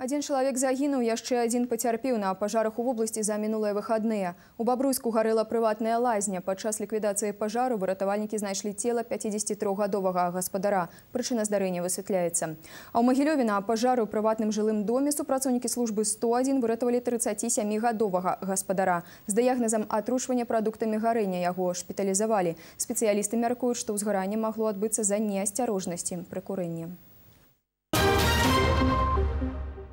Адзін чалавек загінуў яшчэ адзін пацярпеў на пажарах у вобласці за мінулыя выхадныя. У бабруйску гарэла прыватная лазня. Падчас ліквідацыі пажару выратавальнікі знайшлі цела 53гадовага гаспадара. Прычына здарэння высвятляецца. А ў магілёве на пажару ў прыватным жылым доме супрацоўнікі службы 101 выратавалі 37гадовага гаспадара. З дыягназам атручвання прадуктамі гарэння яго шпіталізавалі. Спецыялісты мяркуюць, што ўзгаранне магло адбыцца за неасцярожнасці пры курэнні.